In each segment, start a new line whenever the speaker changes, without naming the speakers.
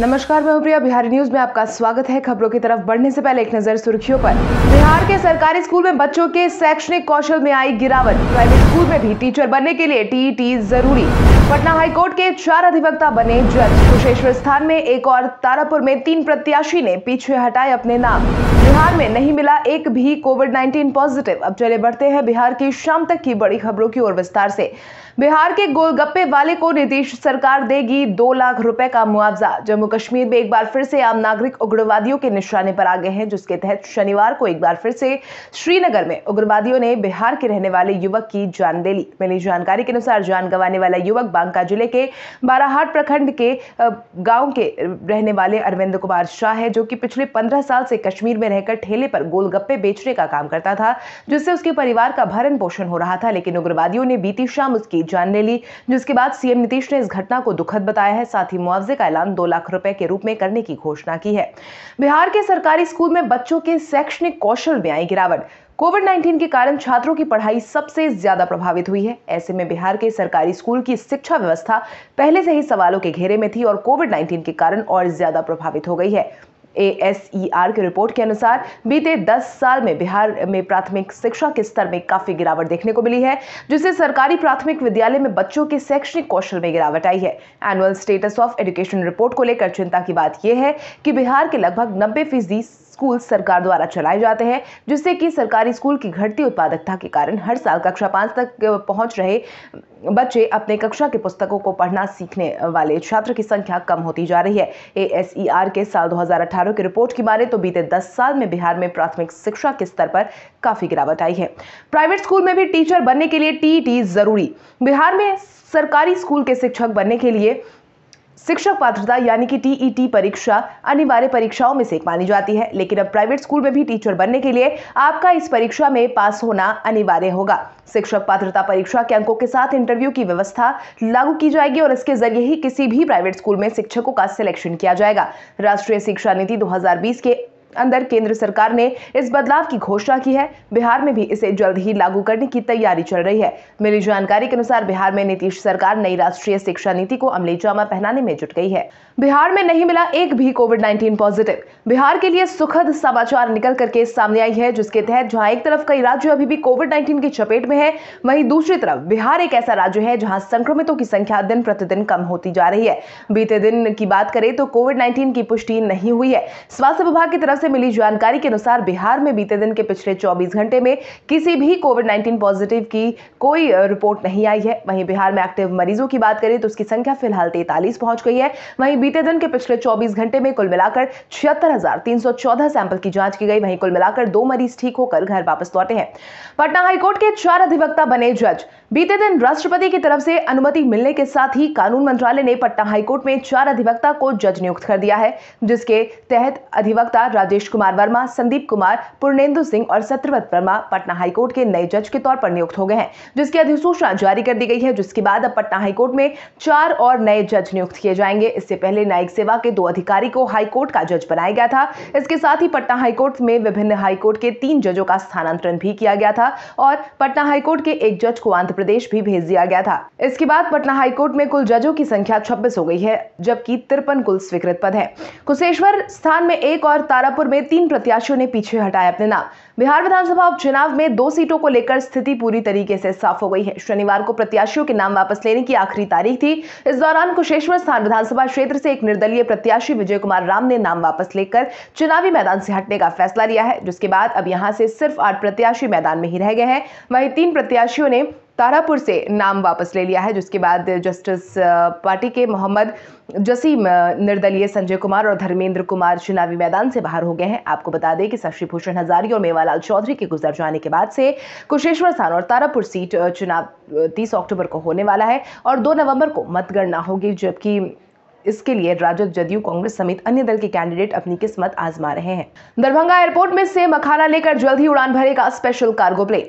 नमस्कार मैं प्रिया बिहारी न्यूज में आपका स्वागत है खबरों की तरफ बढ़ने से पहले एक नजर सुर्खियों पर बिहार के सरकारी स्कूल में बच्चों के शैक्षणिक कौशल में आई गिरावट प्राइवेट स्कूल में भी टीचर बनने के लिए टीईटी जरूरी पटना हाईकोर्ट के चार अधिवक्ता बने जज कुशेश्वर स्थान में एक और तारापुर में तीन प्रत्याशी ने पीछे हटाए अपने नाम बिहार में नहीं मिला एक भी कोविड 19 पॉजिटिव अब चले बढ़ते हैं बिहार की शाम तक की बड़ी खबरों की ओर विस्तार से बिहार के गोलगप्पे वाले को नीतीश सरकार देगी दो लाख रुपए का मुआवजा जम्मू कश्मीर में एक बार फिर से आम नागरिक उग्रवादियों के निशाने पर आ गए हैं जिसके तहत शनिवार को एक बार फिर से श्रीनगर में उग्रवादियों ने बिहार के रहने वाले युवक की जान दे ली मिली जानकारी के अनुसार जान गंवाने वाला युवक बांका जिले के बाराहाट प्रखंड के गांव के रहने वाले अरविंद कुमार शाह है जो कि पिछले पंद्रह साल से कश्मीर में रहकर ठेले पर गोलगप्पे बेचने का काम करता था जिससे उसके परिवार का भरण पोषण हो रहा था लेकिन उग्रवादियों ने बीती शाम उसकी जान ले ली जिसके बाद सीएम नीतीश ने इस घटना को दुखद बताया है साथ ही मुआवजे का ऐलान दो लाख रुपए के रूप में करने की घोषणा की है बिहार के सरकारी स्कूल में बच्चों के शैक्षणिक कौशल में आई गिरावट कोविड 19 के कारण छात्रों की पढ़ाई सबसे ज्यादा प्रभावित हुई है ऐसे में बिहार के सरकारी स्कूल की शिक्षा व्यवस्था पहले से ही सवालों के घेरे में थी और कोविड 19 के कारण और ज्यादा प्रभावित हो गई है ए एस ई आर की रिपोर्ट के अनुसार बीते 10 साल में बिहार में प्राथमिक शिक्षा के स्तर में काफी गिरावट देखने को मिली है जिससे सरकारी प्राथमिक विद्यालय में बच्चों के शैक्षणिक कौशल में गिरावट आई है annual status of education report को लेकर चिंता की बात यह है कि बिहार के लगभग नब्बे फीसदी स्कूल सरकार द्वारा चलाए जाते हैं जिससे कि सरकारी स्कूल की घटती उत्पादकता के कारण हर साल कक्षा पाँच तक पहुँच रहे बच्चे अपने कक्षा के पुस्तकों को पढ़ना सीखने वाले छात्र की संख्या कम होती जा रही है ए आर के साल 2018 की रिपोर्ट की माने तो बीते 10 साल में बिहार में प्राथमिक शिक्षा के स्तर पर काफी गिरावट आई है प्राइवेट स्कूल में भी टीचर बनने के लिए टी जरूरी बिहार में सरकारी स्कूल के शिक्षक बनने के लिए शिक्षक पात्रता यानी कि टीईटी e परीक्षा अनिवार्य परीक्षाओं में से एक मानी जाती है लेकिन अब प्राइवेट स्कूल में भी टीचर बनने के लिए आपका इस परीक्षा में पास होना अनिवार्य होगा शिक्षक पात्रता परीक्षा के अंकों के साथ इंटरव्यू की व्यवस्था लागू की जाएगी और इसके जरिए ही किसी भी प्राइवेट स्कूल में शिक्षकों का सिलेक्शन किया जाएगा राष्ट्रीय शिक्षा नीति दो के अंदर केंद्र सरकार ने इस बदलाव की घोषणा की है बिहार में भी इसे जल्द ही लागू करने की तैयारी चल रही है मिली जानकारी के अनुसार बिहार में नीतीश सरकार नई राष्ट्रीय शिक्षा नीति को अमली जामा पहनाने में जुट गई है बिहार में नहीं मिला एक भी कोविड नाइन्टीन पॉजिटिव बिहार के लिए सुखद समाचार निकल करके सामने आई है जिसके तहत जहाँ एक तरफ कई राज्य अभी भी कोविड नाइन्टीन की चपेट में है वही दूसरी तरफ बिहार एक ऐसा राज्य है जहाँ संक्रमितों की संख्या दिन प्रतिदिन कम होती जा रही है बीते दिन की बात करें तो कोविड नाइन्टीन की पुष्टि नहीं हुई है स्वास्थ्य विभाग की तरफ से मिली जानकारी के अनुसार बिहार में बीते दिन के पिछले 24 घंटे में किसी भी कोविड 19 पॉजिटिव की कोई रिपोर्ट नहीं आई है वहीं बिहार में एक्टिव मरीजों की बात करें तो उसकी संख्या फिलहाल तैतालीस पहुंच गई है वहीं बीते दिन के पिछले चौबीस घंटे में कुल मिलाकर छिहत्तर सैंपल की जांच की गई वहीं कुल मिलाकर दो मरीज ठीक होकर घर वापस लौटे हैं पटना हाईकोर्ट के चार अधिवक्ता बने जज बीते दिन राष्ट्रपति की तरफ से अनुमति मिलने के साथ ही कानून मंत्रालय ने पटना हाईकोर्ट में चार अधिवक्ता को जज नियुक्त कर दिया है जिसके तहत अधिवक्ता राजेश कुमार वर्मा संदीप कुमार पूर्णेंदु सिंह और सत्यव्रत वर्मा पटना हाईकोर्ट के नए जज के तौर पर नियुक्त हो गए हैं जिसकी अधिसूचना जारी कर दी गई है जिसके बाद अब पटना हाईकोर्ट में चार और नए जज नियुक्त किए जाएंगे इससे पहले न्यायिक सेवा के दो अधिकारी को हाईकोर्ट का जज बनाया गया था इसके साथ ही पटना हाईकोर्ट में विभिन्न हाईकोर्ट के तीन जजों का स्थानांतरण भी किया गया था और पटना हाईकोर्ट के एक जज को आंध्र प्रदेश भी भेज दिया गया था इसके बाद पटना हाईकोर्ट में कुल जजों की संख्या छब्बीस हो गई है जबकि तिरपन कुल स्वीकृत पद है कुशेश्वर स्थान में एक और तारापुर में तीन प्रत्याशियों ने पीछे हटाया अपने नाम बिहार विधानसभा उपचुनाव में दो सीटों को लेकर स्थिति पूरी तरीके से साफ हो गई है शनिवार को प्रत्याशियों के नाम वापस लेने की आखिरी तारीख थी इस दौरान कुशेश्वर स्थान विधानसभा क्षेत्र से एक निर्दलीय प्रत्याशी विजय कुमार राम ने नाम वापस लेकर चुनावी मैदान से हटने का फैसला लिया है जिसके बाद अब यहाँ से सिर्फ आठ प्रत्याशी मैदान में ही रह गए हैं वही तीन प्रत्याशियों ने तारापुर से नाम वापस ले लिया है जिसके बाद जस्टिस पार्टी के मोहम्मद जसीम निर्दलीय संजय कुमार और धर्मेंद्र कुमार चुनावी मैदान से बाहर हो गए हैं आपको बता दें कि शशि भूषण हजारी और मेवालाल चौधरी के गुजर जाने के बाद से कुशेश्वर स्थान और तारापुर सीट चुनाव तीस अक्टूबर को होने वाला है और दो नवम्बर को मतगणना होगी जबकि इसके लिए राजद जदयू कांग्रेस समेत अन्य दल के कैंडिडेट अपनी किस्मत आजमा रहे हैं दरभंगा एयरपोर्ट में से मखाना लेकर जल्द ही उड़ान भरेगा special cargo plane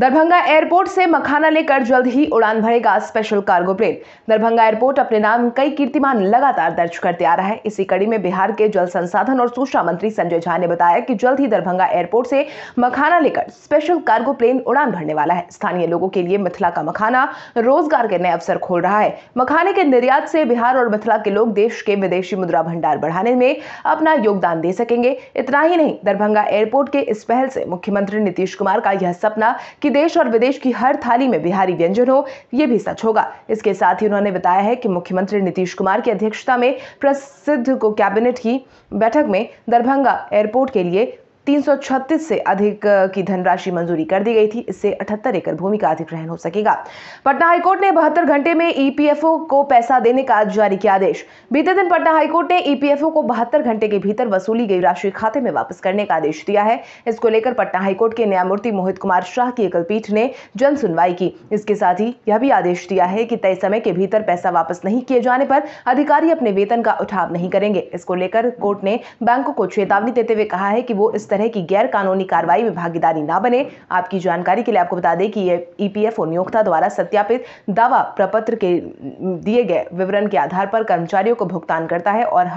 Darbhanga airport से मखाना लेकर जल्द ही उड़ान भरेगा special cargo plane Darbhanga airport अपने नाम कई कीर्तिमान लगातार दर्ज करते आ रहा है इसी कड़ी में बिहार के जल संसाधन और सूचना मंत्री संजय झा ने बताया कि जल्द ही दरभंगा एयरपोर्ट से मखाना लेकर स्पेशल कार्गो प्लेन उड़ान भरने वाला है स्थानीय लोगों के लिए मिथिला का मखाना रोजगार के नए अवसर खोल रहा है मखाने के निर्यात से बिहार और मिथिला के लोग देश के विदेशी मुद्रा भंडार बढ़ाने में अपना योगदान दे सकेंगे इतना ही नहीं दरभंगा एयरपोर्ट के इस पहल से मुख्यमंत्री नीतीश कुमार का यह सपना कि देश और विदेश की हर थाली में बिहारी व्यंजन हो ये भी सच होगा इसके साथ ही उन्होंने बताया है कि मुख्यमंत्री नीतीश कुमार की अध्यक्षता में प्रसिद्ध को कैबिनेट की बैठक में दरभंगा एयरपोर्ट के लिए 336 से अधिक की धनराशि मंजूरी कर दी गई थी इससे अठहत्तर एकड़ भूमि का अधिग्रहण हो सकेगा पटना हाईकोर्ट ने बहत्तर घंटे में ईपीएफओ को पैसा देने का जारी किया आदेश बीते दिन पटना हाईकोर्ट ने ईपीएफओ को बहत्तर घंटे के भीतर वसूली गई राशि खाते में वापस करने का आदेश दिया है इसको लेकर पटना हाईकोर्ट के न्यायमूर्ति मोहित कुमार शाह की एकल पीठ ने जन सुनवाई की इसके साथ ही यह भी आदेश दिया है कि तय समय के भीतर पैसा वापस नहीं किए जाने पर अधिकारी अपने वेतन का उठाव नहीं करेंगे इसको लेकर कोर्ट ने बैंकों को चेतावनी देते हुए कहा है कि वो इस तरह तरह की गैर कानूनी कार्रवाई में भागीदारी ना बने आपकी जानकारी के लिए आपको बता दें कि ये ईपीएफओ e नियोक्ता द्वारा सत्यापित दावा प्रपत्र के दिए गए विवरण के आधार पर कर्मचारियों को भुगतान करता है और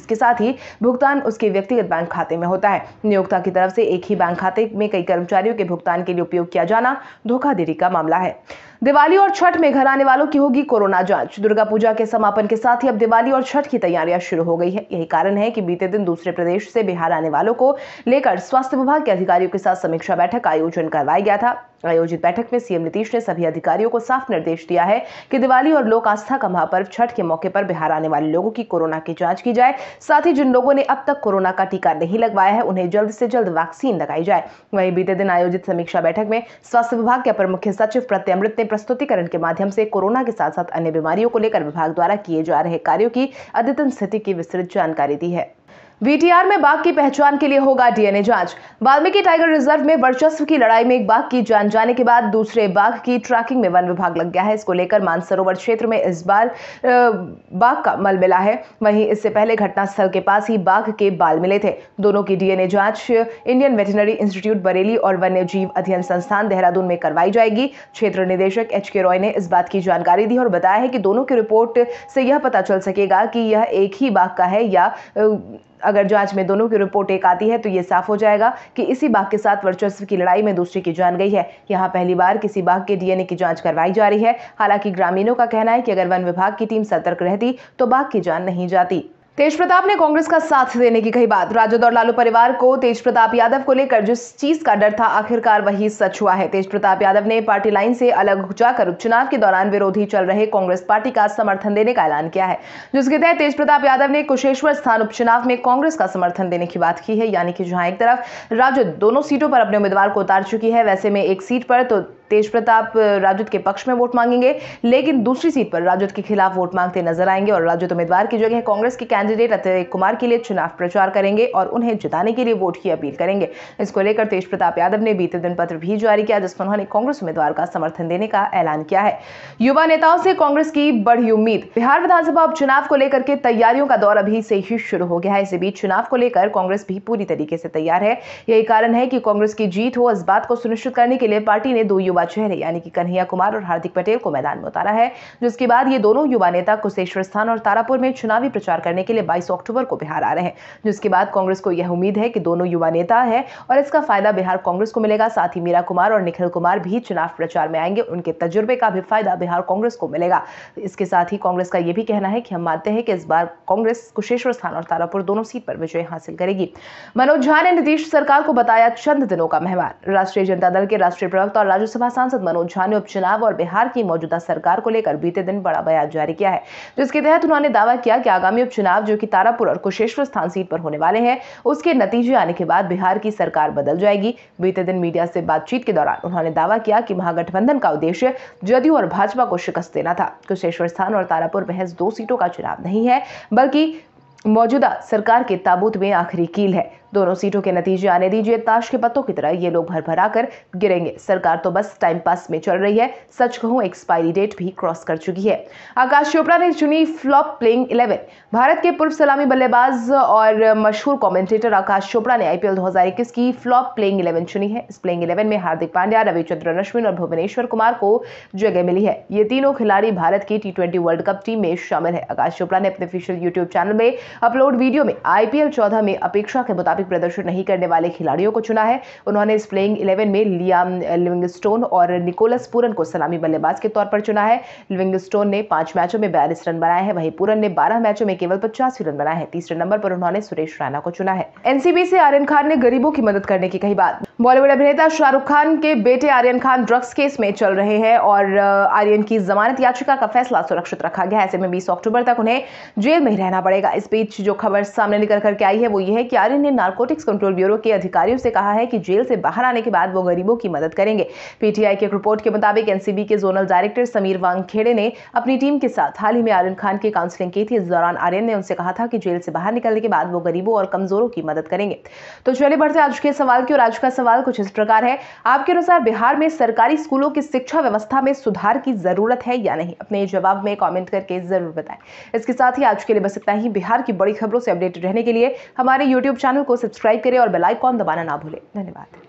इसके साथ ही भुगतान उसके व्यक्तिगत बैंक खाते में होता है नियोक्ता की तरफ से एक ही बैंक खाते में कई कर्मचारियों के भुगतान के लिए उपयोग किया जाना धोखाधड़ी का मामला है दिवाली और छठ में घर आने वालों की होगी कोरोना जांच दुर्गा पूजा के समापन के साथ ही अब दिवाली और छठ की तैयारियां शुरू हो गई है यही कारण है कि बीते दिन दूसरे प्रदेश से बिहार आने वालों को लेकर स्वास्थ्य विभाग के अधिकारियों के साथ समीक्षा बैठक का आयोजन करवाया गया था आयोजित बैठक में सीएम नीतीश ने सभी अधिकारियों को साफ निर्देश दिया है कि दिवाली और लोक आस्था का महापर्व छठ के मौके पर बिहार आने वाले लोगों की कोरोना की जांच की जाए साथ ही जिन लोगों ने अब तक कोरोना का टीका नहीं लगवाया है उन्हें जल्द से जल्द वैक्सीन लगाई जाए वहीं बीते दिन आयोजित समीक्षा बैठक में स्वास्थ्य विभाग के अपर मुख्य सचिव प्रत्यमृत ने प्रस्तुतिकरण के माध्यम से कोरोना के साथ साथ अन्य बीमारियों को लेकर विभाग द्वारा किए जा रहे कार्यो की अद्यतन स्थिति की विस्तृत जानकारी दी है वीटीआर में बाघ की पहचान के लिए होगा डीएनए जांच वाल्मीकि टाइगर रिजर्व में वर्चस्व की लड़ाई में एक बाघ की जान जाने के बाद दूसरे बाघ की ट्रैकिंग में वन विभाग लग गया है इसको लेकर मानसरोवर क्षेत्र में इस बार बाघ का मल मिला है वहीं इससे पहले घटनास्थल के पास ही बाघ के बाल मिले थे दोनों की डीएनए जांच इंडियन वेटनरी इंस्टीट्यूट बरेली और वन्य जीव अध्ययन संस्थान देहरादून में करवाई जाएगी क्षेत्र निदेशक एच के रॉय ने इस बात की जानकारी दी और बताया है कि दोनों की रिपोर्ट से यह पता चल सकेगा कि यह एक ही बाघ का है या अगर जांच में दोनों की रिपोर्ट एक आती है तो ये साफ हो जाएगा कि इसी बाघ के साथ वर्चस्व की लड़ाई में दूसरी की जान गई है यहाँ पहली बार किसी बाघ के डीएनए की जाँच करवाई जा रही है हालांकि ग्रामीणों का कहना है कि अगर वन विभाग की टीम सतर्क रहती तो बाघ की जान नहीं जाती तेज प्रताप ने कांग्रेस का साथ देने की कही बात राजद और लालू परिवार को तेज प्रताप यादव को लेकर जिस चीज का डर था आखिरकार वही सच हुआ है तेज प्रताप यादव ने पार्टी लाइन से अलग जाकर उपचुनाव के दौरान विरोधी चल रहे कांग्रेस पार्टी का समर्थन देने का ऐलान किया है जिसके तहत तेज प्रताप यादव ने कुशेश्वर स्थान उपचुनाव में कांग्रेस का समर्थन देने की बात की है यानी कि जहां एक तरफ राजद दोनों सीटों पर अपने उम्मीदवार को उतार चुकी है वैसे में एक सीट पर तो तेज प्रताप राजद के पक्ष में वोट मांगेंगे लेकिन दूसरी सीट पर राजद के खिलाफ वोट मांगते नजर आएंगे और राजद उम्मीदवार की जगह कांग्रेस के कैंडिडेट अतय कुमार के लिए चुनाव प्रचार करेंगे और उन्हें जिताने के लिए वोट की अपील करेंगे इसको लेकर तेज प्रताप यादव ने बीते दिन पत्र भी जारी किया जिसमें उन्होंने कांग्रेस उम्मीदवार का समर्थन देने का ऐलान किया है युवा नेताओं से कांग्रेस की बढ़ी उम्मीद बिहार विधानसभा उपचुनाव को लेकर के तैयारियों का दौर अभी से ही शुरू हो गया है इसी बीच चुनाव को लेकर कांग्रेस भी पूरी तरीके से तैयार है यही कारण है कि कांग्रेस की जीत हो इस बात को सुनिश्चित करने के लिए पार्टी ने दो युवा युवा चेहरे यानी कि कन्हैया कुमार और हार्दिक पटेल को मैदान में उतारा है जिसके बाद ये दोनों युवा नेता कुशेश्वर स्थान और तारापुर में चुनावी प्रचार करने के लिए बाईस अक्टूबर को बिहार आ रहे हैं जिसके बाद कांग्रेस को यह उम्मीद है कि दोनों युवा नेता है और इसका फायदा बिहार कांग्रेस को मिलेगा साथ ही मीरा कुमार और निखिल कुमार भी चुनाव प्रचार में आएंगे उनके तजुर्बे का भी फायदा बिहार कांग्रेस को मिलेगा इसके साथ ही कांग्रेस का यह भी कहना है कि हम मानते हैं कि इस बार कांग्रेस कुशेश्वर स्थान और तारापुर दोनों सीट पर विजय हासिल करेगी मनोज झा ने नीतीश सरकार को बताया चंद दिनों का मेहमान राष्ट्रीय जनता दल के राष्ट्रीय प्रवक्ता और राज्यसभा राज्यसभा सांसद मनोज झा ने उपचुनाव और बिहार की मौजूदा सरकार को लेकर बीते दिन बड़ा बयान जारी किया है जिसके तो तहत उन्होंने दावा किया कि आगामी उपचुनाव जो कि तारापुर और कुशेश्वर स्थान सीट पर होने वाले हैं उसके नतीजे आने के बाद बिहार की सरकार बदल जाएगी बीते दिन मीडिया से बातचीत के दौरान उन्होंने दावा किया कि महागठबंधन का उद्देश्य जदयू और भाजपा को शिकस्त देना था कुशेश्वर स्थान और तारापुर महज दो सीटों का चुनाव नहीं है बल्कि मौजूदा सरकार के ताबूत में आखिरी कील है दोनों सीटों के नतीजे आने दीजिए ताश के पत्तों की तरह ये लोग भरा कर गिरेंगे सरकार तो बस टाइम पास में चल रही है सच कहूं एक्सपायरी डेट भी क्रॉस कर चुकी है आकाश चोपड़ा ने चुनी फ्लॉप प्लेइंग इलेवन भारत के पूर्व सलामी बल्लेबाज और मशहूर कॉमेंटेटर आकाश चोपड़ा ने आईपीएल दो की फ्लॉप प्लेइंग इलेवन चुनी है इस प्लेइंग इलेवन में हार्दिक पांड्या रविचंद्रन अश्विन और भुवनेश्वर कुमार को जगह मिली है ये तीनों खिलाड़ी भारत की टी वर्ल्ड कप टीम में शामिल है आकाश चोपड़ा ने अपने ऑफिशियल यूट्यूब चैनल में अपलोड वीडियो में आईपीएल चौदह में अपेक्षा के मुताबिक खराब प्रदर्शन नहीं करने वाले खिलाड़ियों को चुना है उन्होंने इस प्लेइंग इलेवन में लियाम लिविंगस्टोन और निकोलस पूरन को सलामी बल्लेबाज के तौर पर चुना है लिविंगस्टोन ने पांच मैचों में बयालीस रन बनाए हैं वहीं पूरन ने बारह मैचों में केवल पचासी रन बनाए हैं तीसरे नंबर पर उन्होंने सुरेश रैना को चुना है एनसीबी से आर्यन खान ने गरीबों की मदद करने की कही बात बॉलीवुड अभिनेता शाहरुख खान के बेटे आर्यन खान ड्रग्स केस में चल रहे हैं और आर्यन की जमानत याचिका का फैसला सुरक्षित रखा गया ऐसे में 20 अक्टूबर तक उन्हें जेल में ही रहना पड़ेगा इस बीच जो खबर सामने निकल करके आई है वो ये है कि आर्यन ने नारकोटिक्स कंट्रोल ब्यूरो के अधिकारियों से कहा है कि जेल से बाहर आने के बाद वो गरीबों की मदद करेंगे पीटीआई की एक रिपोर्ट के मुताबिक एनसीबी के जोनल डायरेक्टर समीर वांगखेड़े ने अपनी टीम के साथ हाल ही में आर्यन खान की काउंसिलिंग की थी इस दौरान आर्यन ने उनसे कहा था कि जेल से बाहर निकलने के बाद वो गरीबों और कमजोरों की मदद करेंगे तो चलिए बढ़ते आज के सवाल की और आज का सवाल कुछ इस प्रकार है आपके अनुसार बिहार में सरकारी स्कूलों की शिक्षा व्यवस्था में सुधार की जरूरत है या नहीं अपने जवाब में कॉमेंट करके जरूर बताएं इसके साथ ही आज के लिए बस इतना ही बिहार की बड़ी खबरों से अपडेटेड रहने के लिए हमारे यूट्यूब चैनल को सब्सक्राइब करें और बेलाइकॉन दबाना ना भूलें धन्यवाद